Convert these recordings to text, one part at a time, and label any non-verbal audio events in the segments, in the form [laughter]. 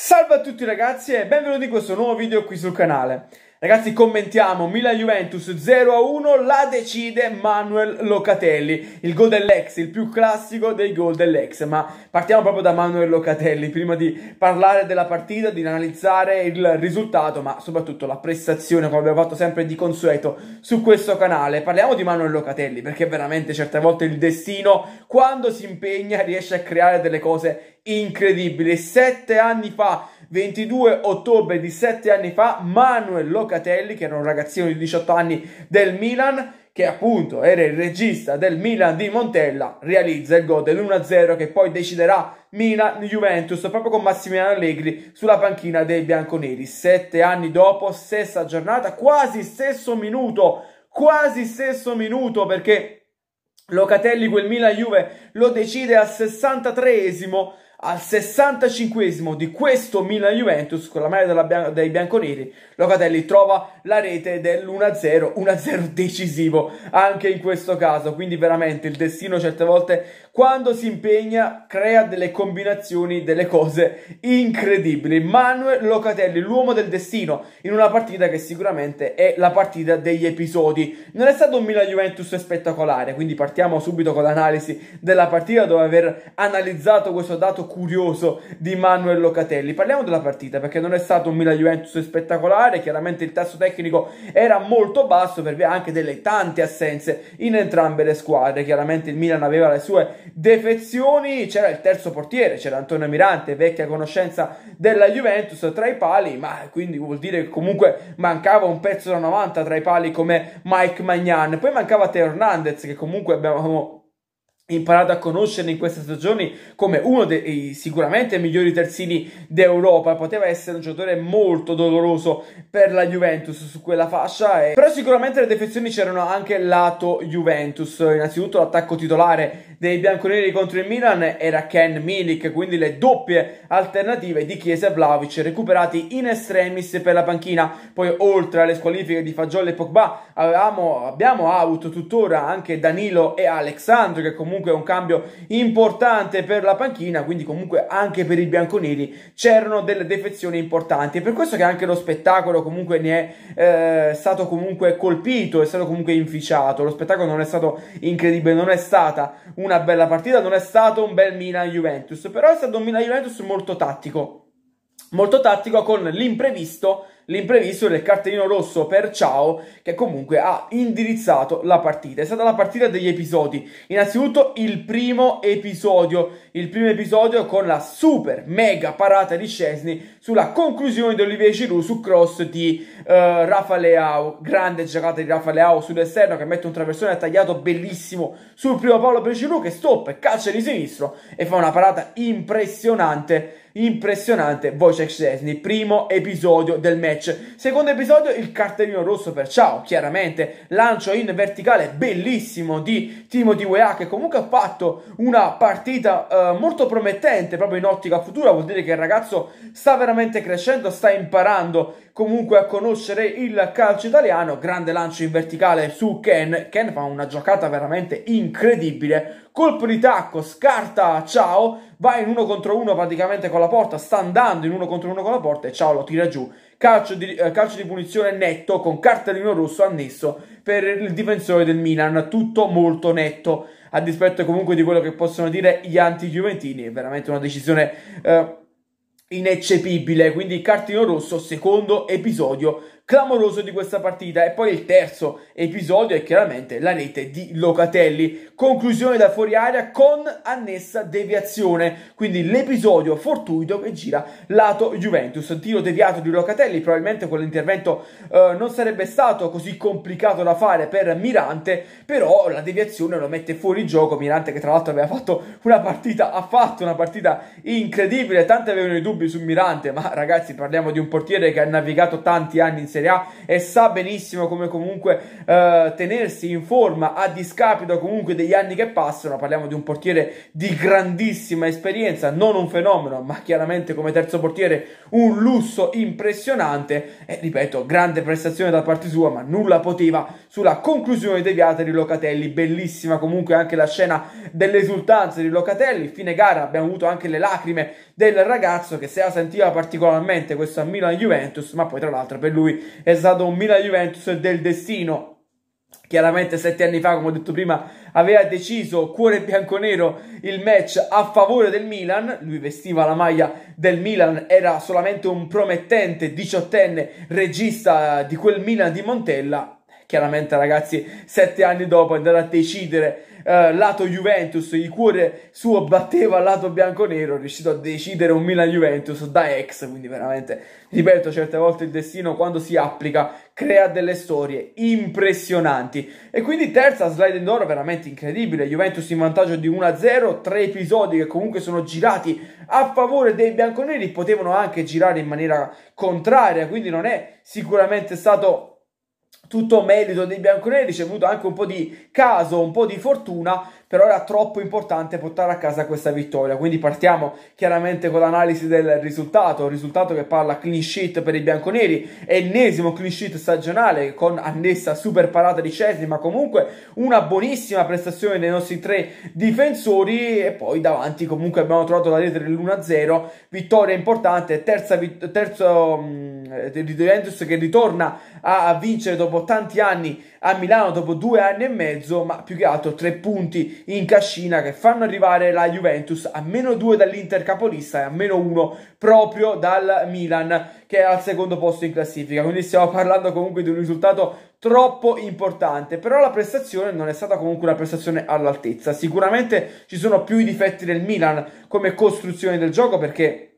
Salve a tutti ragazzi e benvenuti in questo nuovo video qui sul canale. Ragazzi commentiamo Milan Juventus 0-1, la decide Manuel Locatelli, il gol dell'ex, il più classico dei gol dell'ex, ma partiamo proprio da Manuel Locatelli prima di parlare della partita, di analizzare il risultato, ma soprattutto la prestazione come abbiamo fatto sempre di consueto su questo canale. Parliamo di Manuel Locatelli perché veramente certe volte il destino quando si impegna riesce a creare delle cose incredibile. Sette anni fa, 22 ottobre di sette anni fa, Manuel Locatelli, che era un ragazzino di 18 anni del Milan, che appunto era il regista del Milan di Montella, realizza il gol dell'1-0 che poi deciderà Milan-Juventus proprio con Massimiliano Allegri sulla panchina dei bianconeri. Sette anni dopo, stessa giornata, quasi stesso minuto, quasi stesso minuto perché Locatelli quel Milan-Juve lo decide al 63esimo al 65 di questo Milan Juventus con la maglia bian dei bianconeri Locatelli trova la rete dell'1-0 1-0 decisivo anche in questo caso quindi veramente il destino certe volte quando si impegna crea delle combinazioni delle cose incredibili Manuel Locatelli l'uomo del destino in una partita che sicuramente è la partita degli episodi non è stato un Milan Juventus spettacolare quindi partiamo subito con l'analisi della partita dove aver analizzato questo dato curioso di Manuel Locatelli. Parliamo della partita perché non è stato un Milan-Juventus spettacolare, chiaramente il tasso tecnico era molto basso per via anche delle tante assenze in entrambe le squadre. Chiaramente il Milan aveva le sue defezioni, c'era il terzo portiere, c'era Antonio Mirante, vecchia conoscenza della Juventus tra i pali, ma quindi vuol dire che comunque mancava un pezzo da 90 tra i pali come Mike Magnan. Poi mancava Teo Hernandez che comunque abbiamo imparato a conoscere in queste stagioni come uno dei sicuramente migliori terzini d'Europa. Poteva essere un giocatore molto doloroso per la Juventus su quella fascia, e... però sicuramente le defezioni c'erano anche lato Juventus. Innanzitutto l'attacco titolare dei bianconeri contro il Milan era Ken Milik, quindi le doppie alternative di Chiesa e Vlaovic recuperati in estremis per la panchina. Poi oltre alle squalifiche di Fagioli e Pogba avevamo, abbiamo avuto tuttora anche Danilo e Alexandro che comunque è un cambio importante per la panchina, quindi comunque anche per i bianconeri c'erano delle defezioni importanti. È per questo che anche lo spettacolo comunque ne è eh, stato comunque colpito, è stato comunque inficiato. Lo spettacolo non è stato incredibile, non è stata una una bella partita, non è stato un bel Milan-Juventus, però è stato un Milan-Juventus molto tattico, molto tattico con l'imprevisto l'imprevisto del cartellino rosso per Ciao che comunque ha indirizzato la partita. È stata la partita degli episodi. Innanzitutto il primo episodio, il primo episodio con la super mega parata di Chesney sulla conclusione di Olivier Giroud su cross di uh, eh, Rafa Leao, grande giocata di Rafa Leao sull'esterno che mette un traversone tagliato bellissimo sul primo Paolo per Giroud che stoppa e calcia di sinistro e fa una parata impressionante impressionante Wojciech Szczesny, primo episodio del match. Secondo episodio il cartellino rosso per Ciao, chiaramente, lancio in verticale bellissimo di Timothy Weah che comunque ha fatto una partita eh, molto promettente proprio in ottica futura, vuol dire che il ragazzo sta veramente crescendo, sta imparando comunque a conoscere il calcio italiano. Grande lancio in verticale su Ken. Ken fa una giocata veramente incredibile. Colpo di tacco, scarta Ciao, va in uno contro uno praticamente con la porta, sta andando in uno contro uno con la porta e Ciao lo tira giù. Calcio di, eh, calcio di, punizione netto con cartellino rosso annesso per il difensore del Milan, tutto molto netto, a dispetto comunque di quello che possono dire gli anti-giuventini, è veramente una decisione eh, ineccepibile, quindi cartino rosso, secondo episodio clamoroso di questa partita. E poi il terzo episodio è chiaramente la rete di Locatelli. Conclusione da fuori aria con annessa deviazione, quindi l'episodio fortuito che gira lato Juventus. Tiro deviato di Locatelli, probabilmente quell'intervento eh, non sarebbe stato così complicato da fare per Mirante, però la deviazione lo mette fuori gioco. Mirante che tra l'altro aveva fatto una partita, ha fatto una partita incredibile, tanti avevano i dubbi su Mirante, ma ragazzi parliamo di un portiere che ha navigato tanti anni in Serie Serie A e sa benissimo come comunque eh, tenersi in forma a discapito comunque degli anni che passano. Parliamo di un portiere di grandissima esperienza, non un fenomeno, ma chiaramente come terzo portiere un lusso impressionante e ripeto, grande prestazione da parte sua, ma nulla poteva sulla conclusione deviata di Locatelli, bellissima comunque anche la scena dell'esultanza di Locatelli, fine gara abbiamo avuto anche le lacrime del ragazzo che se la sentiva particolarmente questo Milan-Juventus, ma poi tra l'altro per lui è stato un Milan-Juventus del destino, Chiaramente sette anni fa, come ho detto prima, aveva deciso cuore bianco-nero il match a favore del Milan. Lui vestiva la maglia del Milan, era solamente un promettente diciottenne regista di quel Milan di Montella Chiaramente ragazzi, sette anni dopo andare a decidere eh, lato Juventus, il cuore suo batteva lato bianco-nero, è riuscito a decidere un Milan-Juventus da ex, quindi veramente, ripeto, certe volte il destino quando si applica crea delle storie impressionanti. E quindi terza slide in veramente incredibile, Juventus in vantaggio di 1-0, tre episodi che comunque sono girati a favore dei bianconeri, potevano anche girare in maniera contraria, quindi non è sicuramente stato tutto merito dei bianconeri, c'è ricevuto anche un po' di caso, un po' di fortuna, però era troppo importante portare a casa questa vittoria. Quindi partiamo chiaramente con l'analisi del risultato, un risultato che parla clean sheet per i bianconeri, ennesimo clean sheet stagionale con annessa super parata di Cesni, ma comunque una buonissima prestazione dei nostri tre difensori e poi davanti comunque abbiamo trovato la rete dell'1-0, vittoria importante, terza, terzo mm, eh, di Juventus che ritorna a, a, vincere dopo tanti anni a Milano, dopo due anni e mezzo, ma più che altro tre punti in cascina che fanno arrivare la Juventus a meno due dall'Inter capolista e a meno uno proprio dal Milan che è al secondo posto in classifica. Quindi stiamo parlando comunque di un risultato troppo importante, però la prestazione non è stata comunque una prestazione all'altezza. Sicuramente ci sono più i difetti del Milan come costruzione del gioco perché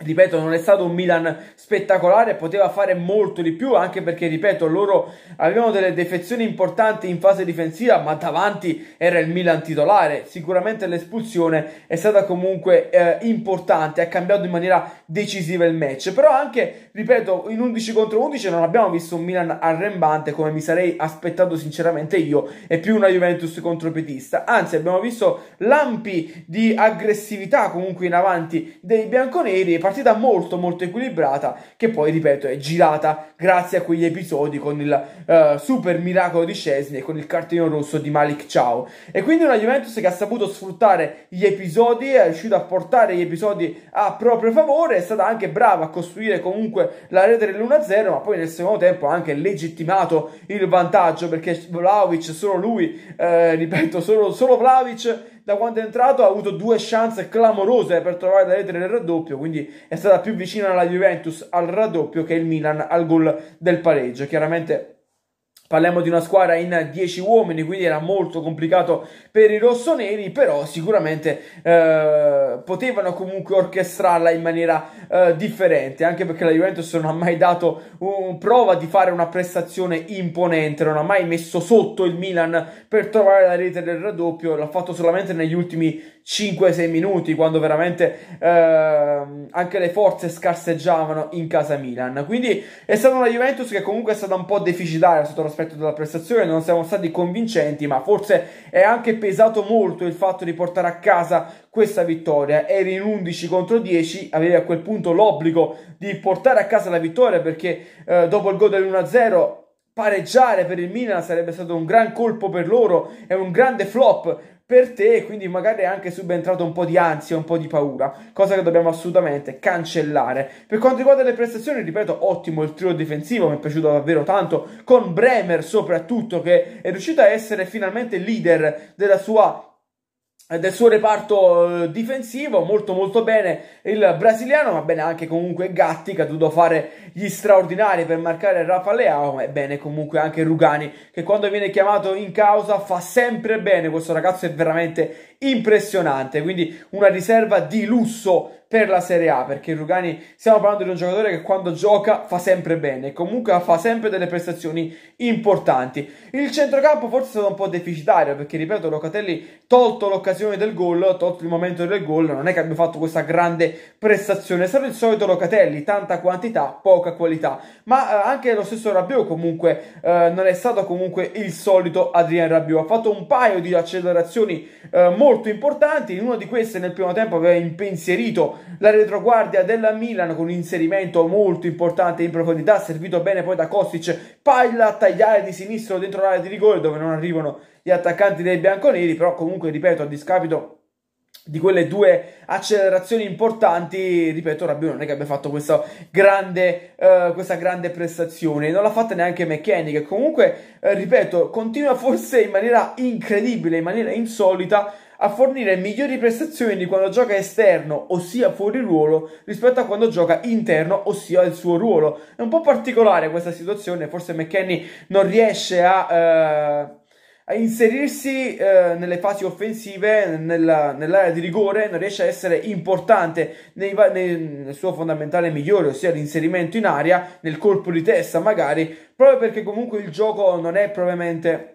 ripeto, non è stato un Milan spettacolare, poteva fare molto di più, anche perché, ripeto, loro avevano delle defezioni importanti in fase difensiva, ma davanti era il Milan titolare. Sicuramente l'espulsione è stata comunque eh, importante, ha cambiato in maniera decisiva il match. Però anche, ripeto, in 11 contro 11 non abbiamo visto un Milan arrembante come mi sarei aspettato sinceramente io, e più una Juventus contropetista. Anzi, abbiamo visto lampi di aggressività comunque in avanti dei bianconeri partita molto molto equilibrata che poi, ripeto, è girata grazie a quegli episodi con il uh, super miracolo di Scesni e con il cartellino rosso di Malik Ciao. E quindi una Juventus che ha saputo sfruttare gli episodi, è riuscito a portare gli episodi a proprio favore, è stata anche brava a costruire comunque la rete dell'1-0, ma poi nel secondo tempo ha anche legittimato il vantaggio perché Vlaovic, solo lui, eh, ripeto, solo, solo Vlaovic da quando è entrato ha avuto due chance clamorose per trovare da rete nel raddoppio, quindi è stata più vicina alla Juventus al raddoppio che il Milan al gol del pareggio. Chiaramente Parliamo di una squadra in 10 uomini, quindi era molto complicato per i rossoneri, però sicuramente eh, potevano comunque orchestrarla in maniera eh, differente, anche perché la Juventus non ha mai dato un, prova di fare una prestazione imponente, non ha mai messo sotto il Milan per trovare la rete del raddoppio, l'ha fatto solamente negli ultimi 5-6 minuti, quando veramente eh, anche le forze scarseggiavano in casa Milan. Quindi è stata una Juventus che comunque è stata un po' deficitaria sotto l'aspetto aspetto della prestazione, non siamo stati convincenti, ma forse è anche pesato molto il fatto di portare a casa questa vittoria. Eri in 11 contro 10, avevi a quel punto l'obbligo di portare a casa la vittoria perché eh, dopo il gol dell'1-0 pareggiare per il Milan sarebbe stato un gran colpo per loro, è un grande flop per te, quindi magari è anche subentrato un po' di ansia, un po' di paura, cosa che dobbiamo assolutamente cancellare. Per quanto riguarda le prestazioni, ripeto, ottimo il trio difensivo, mi è piaciuto davvero tanto, con Bremer soprattutto che è riuscito a essere finalmente leader della sua eh, del suo reparto eh, difensivo molto molto bene il brasiliano ma bene anche comunque Gatti che ha dovuto fare gli straordinari per marcare Rafa Leao ma bene comunque anche Rugani che quando viene chiamato in causa fa sempre bene questo ragazzo è veramente impressionante quindi una riserva di lusso per la Serie A, perché Rugani stiamo parlando di un giocatore che quando gioca fa sempre bene, comunque fa sempre delle prestazioni importanti. Il centrocampo forse è stato un po' deficitario, perché ripeto, Locatelli tolto l'occasione del gol, tolto il momento del gol, non è che abbia fatto questa grande prestazione, è stato il solito Locatelli, tanta quantità, poca qualità, ma eh, anche lo stesso Rabiot comunque eh, non è stato comunque il solito Adrien Rabiot, ha fatto un paio di accelerazioni eh, molto importanti, in una di queste nel primo tempo aveva impensierito la retroguardia della Milan con un inserimento molto importante in profondità, servito bene poi da Kostic, palla a tagliare di sinistro dentro l'area di rigore dove non arrivano gli attaccanti dei bianconeri, però comunque ripeto a discapito di quelle due accelerazioni importanti, ripeto, Rabiot non è che abbia fatto questa grande, eh, questa grande prestazione, non l'ha fatta neanche McKenny, che comunque, eh, ripeto, continua forse in maniera incredibile, in maniera insolita a fornire migliori prestazioni quando gioca esterno, ossia fuori ruolo, rispetto a quando gioca interno, ossia il suo ruolo. È un po' particolare questa situazione, forse McKenny non riesce a, eh, a inserirsi eh, nelle fasi offensive, nella, nell'area di rigore, non riesce a essere importante nei, nei, nel suo fondamentale migliore, ossia l'inserimento in aria, nel colpo di testa magari, proprio perché comunque il gioco non è propriamente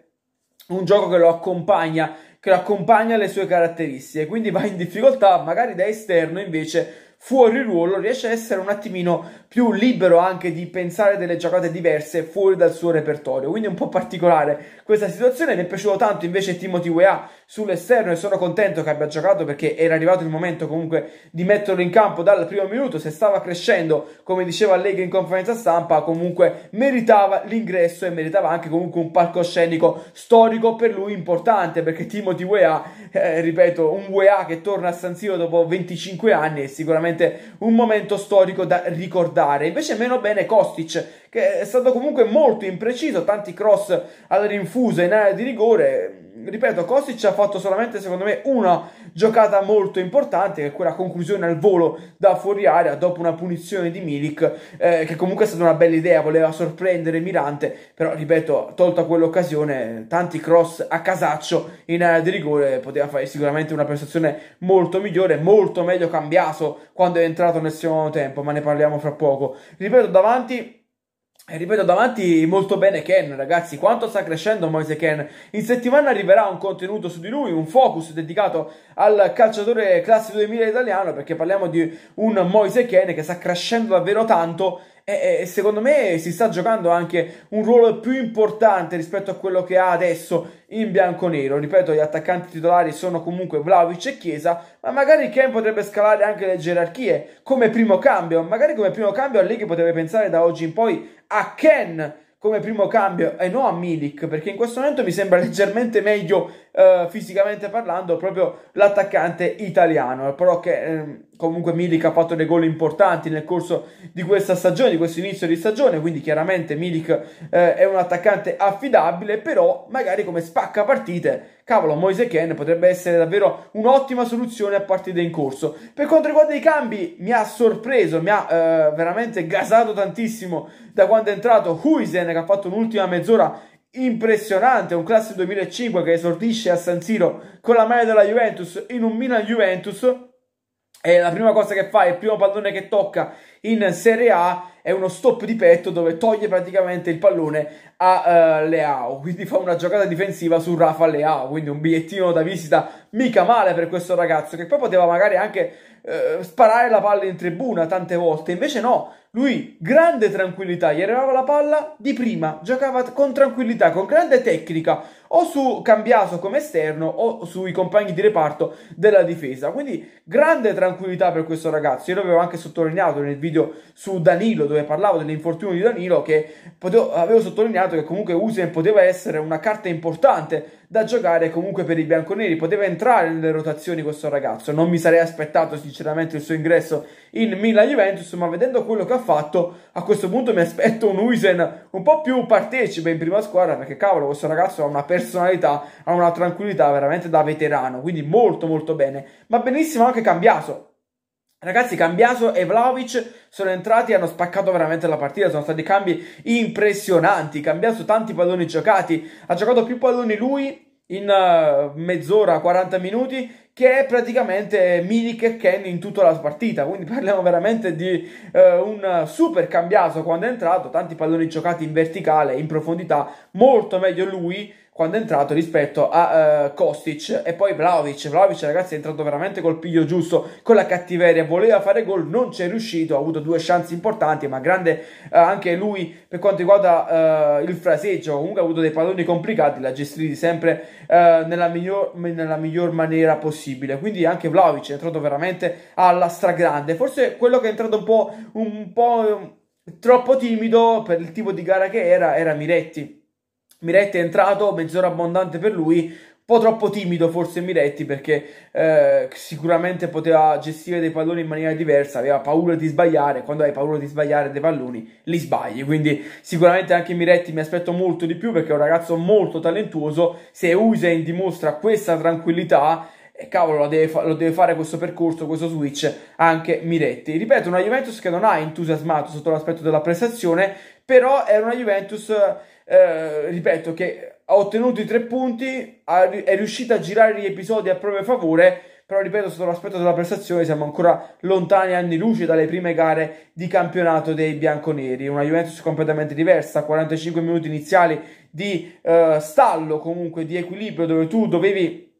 un gioco che lo accompagna che accompagna le sue caratteristiche, quindi va in difficoltà magari da esterno invece fuori ruolo riesce a essere un attimino più libero anche di pensare delle giocate diverse fuori dal suo repertorio. Quindi è un po' particolare questa situazione. Mi è piaciuto tanto invece Timothy Weah sull'esterno e sono contento che abbia giocato perché era arrivato il momento comunque di metterlo in campo dal primo minuto. Se stava crescendo, come diceva Allegri in conferenza stampa, comunque meritava l'ingresso e meritava anche comunque un palcoscenico storico per lui importante perché Timothy Weah, eh, ripeto, un Weah che torna a San Siro dopo 25 anni è sicuramente sicuramente un momento storico da ricordare. Invece meno bene Kostic che è stato comunque molto impreciso, tanti cross alla rinfusa in area di rigore. Ripeto, Kostic ha fatto solamente, secondo me, una giocata molto importante, che è quella conclusione al volo da fuori area dopo una punizione di Milik, eh, che comunque è stata una bella idea, voleva sorprendere Mirante, però, ripeto, tolta quell'occasione, tanti cross a casaccio in area di rigore, poteva fare sicuramente una prestazione molto migliore, molto meglio cambiato quando è entrato nel secondo tempo, ma ne parliamo fra poco. Ripeto, davanti ripeto davanti molto bene Ken, ragazzi, quanto sta crescendo Moise Ken. In settimana arriverà un contenuto su di lui, un focus dedicato al calciatore classico 2000 italiano, perché parliamo di un Moise Ken che sta crescendo davvero tanto e, e secondo me si sta giocando anche un ruolo più importante rispetto a quello che ha adesso in bianco-nero. Ripeto, gli attaccanti titolari sono comunque Vlaovic e Chiesa, ma magari Ken potrebbe scalare anche le gerarchie come primo cambio. Magari come primo cambio a lei che potrebbe pensare da oggi in poi a Ken come primo cambio e non a Milik, perché in questo momento mi sembra [laughs] leggermente meglio eh, fisicamente parlando, proprio l'attaccante italiano. Però che eh, comunque Milik ha fatto dei gol importanti nel corso di questa stagione, di questo inizio di stagione, quindi chiaramente Milik eh, è un attaccante affidabile, però magari come spacca partite, cavolo, Moise Ken potrebbe essere davvero un'ottima soluzione a partite in corso. Per quanto riguarda i cambi, mi ha sorpreso, mi ha eh, veramente gasato tantissimo da quando è entrato Huizen, che ha fatto un'ultima mezz'ora impressionante, un classe 2005 che esordisce a San Siro con la maglia della Juventus in un Milan Juventus e la prima cosa che fa, il primo pallone che tocca in Serie A è uno stop di petto dove toglie praticamente il pallone a uh, Leao, quindi fa una giocata difensiva su Rafa Leao, quindi un bigliettino da visita mica male per questo ragazzo, che poi poteva magari anche eh, sparare la palla in tribuna tante volte, invece no, lui grande tranquillità, gli arrivava la palla di prima, giocava con tranquillità, con grande tecnica, o su Cambiaso come esterno o sui compagni di reparto della difesa. Quindi grande tranquillità per questo ragazzo. Io l'avevo anche sottolineato nel video su Danilo dove parlavo dell'infortunio di Danilo che potevo, avevo sottolineato che comunque Usen poteva essere una carta importante da giocare comunque per i bianconeri. Poteva entrare nelle rotazioni questo ragazzo. Non mi sarei aspettato sinceramente il suo ingresso in Milan Juventus, ma vedendo quello che ha fatto, a questo punto mi aspetto un Uisen un po' più partecipe in prima squadra, perché cavolo, questo ragazzo ha una personalità, ha una tranquillità veramente da veterano, quindi molto molto bene. Ma benissimo anche cambiato Ragazzi, Cambiaso e Vlaovic sono entrati e hanno spaccato veramente la partita. Sono stati cambi impressionanti. Cambiaso tanti palloni giocati. Ha giocato più palloni lui in uh, mezz'ora, 40 minuti, che è praticamente Milik e Ken in tutta la partita. Quindi parliamo veramente di uh, un super cambiaso quando è entrato. Tanti palloni giocati in verticale, in profondità. Molto meglio lui quando è entrato rispetto a uh, Kostic e poi Vlaovic. Vlaovic, ragazzi, è entrato veramente col piglio giusto, con la cattiveria. Voleva fare gol, non c'è riuscito. Ha avuto due chance importanti, ma grande uh, anche lui per quanto riguarda uh, il fraseggio. Comunque ha avuto dei palloni complicati, l'ha gestito sempre nella miglior, nella, miglior, maniera possibile. Quindi anche Vlaovic è entrato veramente alla stragrande. Forse quello che è entrato un po', un po' troppo timido per il tipo di gara che era, era Miretti Miretti è entrato, mezz'ora abbondante per lui, un po' troppo timido forse Miretti perché eh, sicuramente poteva gestire dei palloni in maniera diversa, aveva paura di sbagliare, quando hai paura di sbagliare dei palloni li sbagli, quindi sicuramente anche Miretti mi aspetto molto di più perché è un ragazzo molto talentuoso, se Usain dimostra questa tranquillità e eh, cavolo lo deve, fa- lo deve, fare questo percorso, questo switch anche Miretti. Ripeto, una Juventus che non ha entusiasmato sotto l'aspetto della prestazione, però è una Juventus eh, ripeto, che ha ottenuto i tre punti, ha, è riuscita a girare gli episodi a proprio favore, però ripeto, sotto l'aspetto della prestazione siamo ancora lontani anni luce dalle prime gare di campionato dei bianconeri, una Juventus completamente diversa, 45 minuti iniziali di eh, stallo comunque, di equilibrio, dove tu dovevi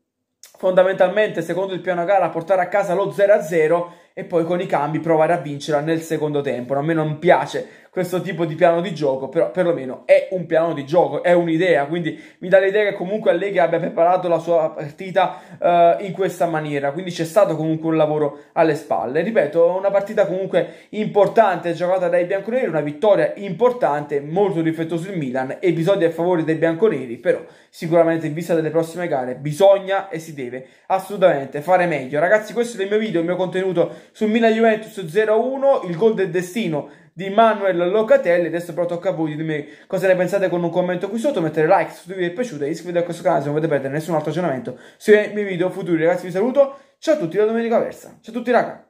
fondamentalmente, secondo il piano gara, portare a casa lo 0-0 e poi con i cambi provare a vincere nel secondo tempo. A me non piace questo tipo di piano di gioco, però perlomeno è un piano di gioco, è un'idea, quindi mi dà l'idea che comunque Allegri abbia preparato la sua partita eh, in questa maniera, quindi c'è stato comunque un lavoro alle spalle. Ripeto, una partita comunque importante giocata dai bianconeri, una vittoria importante, molto riflettoso il Milan, episodi a favore dei bianconeri, però sicuramente in vista delle prossime gare bisogna e si deve assolutamente fare meglio. Ragazzi, questo è il mio video, il mio contenuto sul Milan Juventus 0-1, il gol del destino di Manuel Locatelli. Adesso però tocca a voi, di ditemi cosa ne pensate con un commento qui sotto, mettere like se vi è piaciuto e iscrivetevi a questo canale se non volete perdere nessun altro aggiornamento sui miei video futuri. Ragazzi vi saluto, ciao a tutti da Domenico Aversa, ciao a tutti ragazzi.